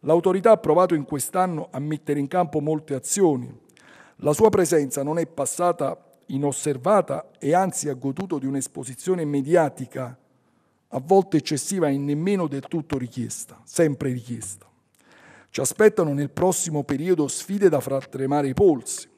L'autorità ha provato in quest'anno a mettere in campo molte azioni. La sua presenza non è passata inosservata e anzi ha goduto di un'esposizione mediatica a volte eccessiva e nemmeno del tutto richiesta, sempre richiesta. Ci aspettano nel prossimo periodo sfide da far tremare i polsi.